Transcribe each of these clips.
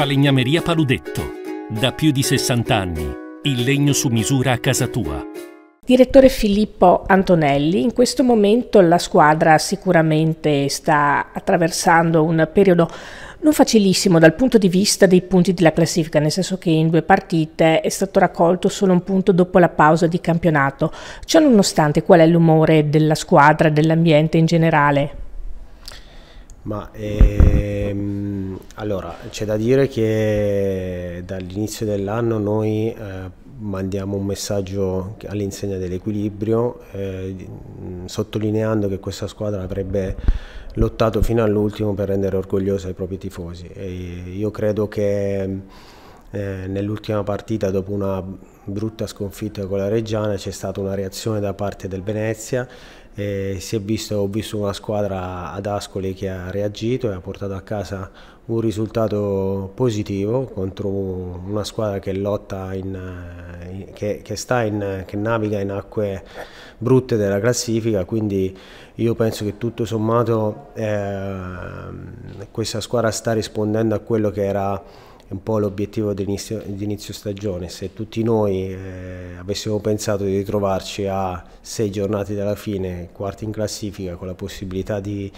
Falegnameria Paludetto. Da più di 60 anni, il legno su misura a casa tua. Direttore Filippo Antonelli, in questo momento la squadra sicuramente sta attraversando un periodo non facilissimo dal punto di vista dei punti della classifica, nel senso che in due partite è stato raccolto solo un punto dopo la pausa di campionato. Ciò nonostante, qual è l'umore della squadra e dell'ambiente in generale? Ma ehm, allora c'è da dire che dall'inizio dell'anno noi eh, mandiamo un messaggio all'insegna dell'equilibrio, eh, sottolineando che questa squadra avrebbe lottato fino all'ultimo per rendere orgogliosa i propri tifosi. E io credo che eh, nell'ultima partita, dopo una brutta sconfitta con la Reggiana, c'è stata una reazione da parte del Venezia. Eh, si è visto, ho visto una squadra ad Ascoli che ha reagito e ha portato a casa un risultato positivo contro una squadra che lotta, in, eh, che, che, in, che naviga in acque brutte della classifica. Quindi io penso che tutto sommato eh, questa squadra sta rispondendo a quello che era è un po' l'obiettivo di inizio stagione. Se tutti noi eh, avessimo pensato di ritrovarci a sei giornate dalla fine, quarti in classifica, con la possibilità di,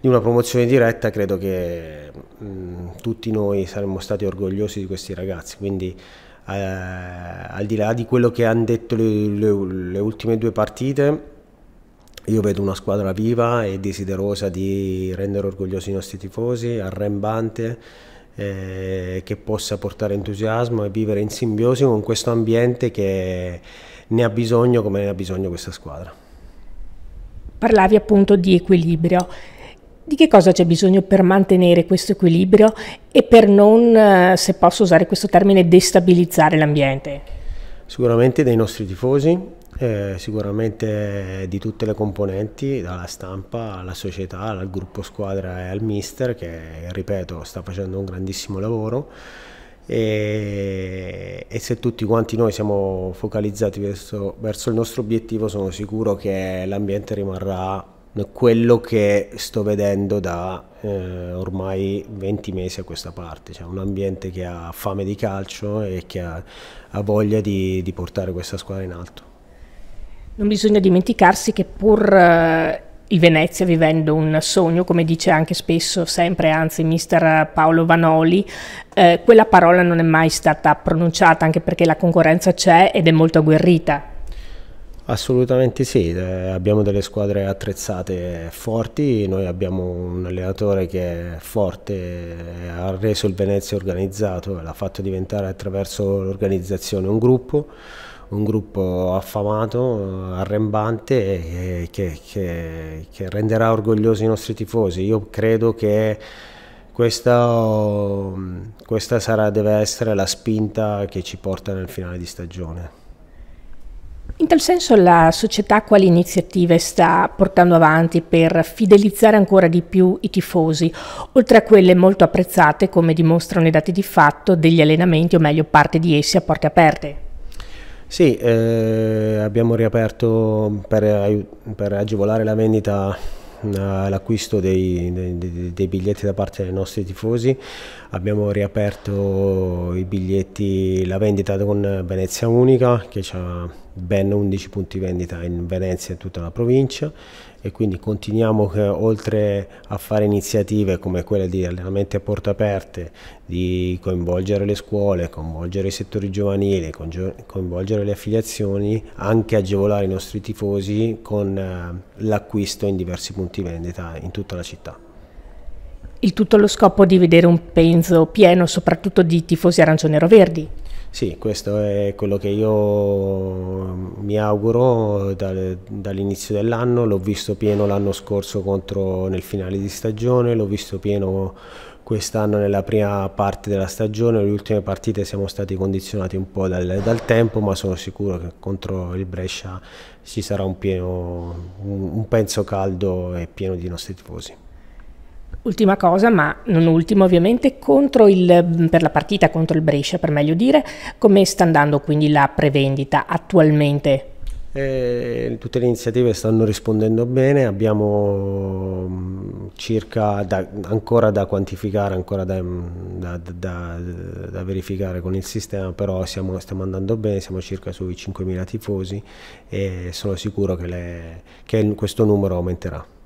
di una promozione diretta, credo che mh, mm, tutti noi saremmo stati orgogliosi di questi ragazzi. Quindi, eh, al di là di quello che hanno detto le, le, le ultime due partite, io vedo una squadra viva e desiderosa di rendere orgogliosi i nostri tifosi, arrembante eh, che possa portare entusiasmo e vivere in simbiosi con questo ambiente che ne ha bisogno come ne ha bisogno questa squadra. Parlavi appunto di equilibrio. Di che cosa c'è bisogno per mantenere questo equilibrio e per non, eh, se posso usare questo termine, destabilizzare l'ambiente? Sicuramente dei nostri tifosi, eh, sicuramente di tutte le componenti, dalla stampa alla società, al gruppo squadra e al mister che, ripeto, sta facendo un grandissimo lavoro. E, e, se tutti quanti noi siamo focalizzati verso, verso il nostro obiettivo sono sicuro che l'ambiente rimarrà quello che sto vedendo da eh, ormai 20 mesi a questa parte, cioè un ambiente che ha fame di calcio e che ha, ha voglia di, di portare questa squadra in alto. Non bisogna dimenticarsi che pur eh, il Venezia vivendo un sogno, come dice anche spesso, sempre anzi, mister Paolo Vanoli, eh, quella parola non è mai stata pronunciata, anche perché la concorrenza c'è ed è molto agguerrita. Assolutamente sì, eh, abbiamo delle squadre attrezzate forti, noi abbiamo un allenatore che è forte, eh, ha reso il Venezia organizzato, l'ha fatto diventare attraverso l'organizzazione un gruppo un gruppo affamato, arrembante eh, che, che, che renderà orgogliosi i nostri tifosi. Io credo che questa, questa sarà, deve essere la spinta che ci porta nel finale di stagione. In tal senso la società quali iniziative sta portando avanti per fidelizzare ancora di più i tifosi, oltre a quelle molto apprezzate come dimostrano i dati di fatto degli allenamenti o meglio parte di essi a porte aperte? Sì, eh, abbiamo riaperto per, per, agevolare la vendita eh, l'acquisto dei, dei, dei, biglietti da parte dei nostri tifosi abbiamo riaperto i biglietti la vendita con Venezia Unica che ci ha ben 11 punti vendita in Venezia e tutta la provincia e quindi continuiamo che, oltre a fare iniziative come quella di allenamenti a porte aperte, di coinvolgere le scuole, coinvolgere i settori giovanili, coinvolgere le affiliazioni, anche agevolare i nostri tifosi con eh, l'acquisto in diversi punti vendita in tutta la città. Il tutto allo scopo di vedere un penso pieno soprattutto di tifosi arancio nero verdi sì, questo è quello che io mi auguro dal, dall'inizio dell'anno, l'ho visto pieno l'anno scorso contro, nel finale di stagione, l'ho visto pieno quest'anno nella prima parte della stagione, le ultime partite siamo stati condizionati un po' dal, dal tempo, ma sono sicuro che contro il Brescia ci sarà un, pieno, un, un penso caldo e pieno di nostri tifosi. Ultima cosa, ma non ultima ovviamente, il, per la partita contro il Brescia, per meglio dire, come sta andando quindi la prevendita attualmente? Eh, tutte le iniziative stanno rispondendo bene, abbiamo mm, circa da, ancora da quantificare, ancora mm, da, da, da, verificare con il sistema, però siamo, stiamo andando bene, siamo circa sui 5.000 tifosi e sono sicuro che, le, che questo numero aumenterà.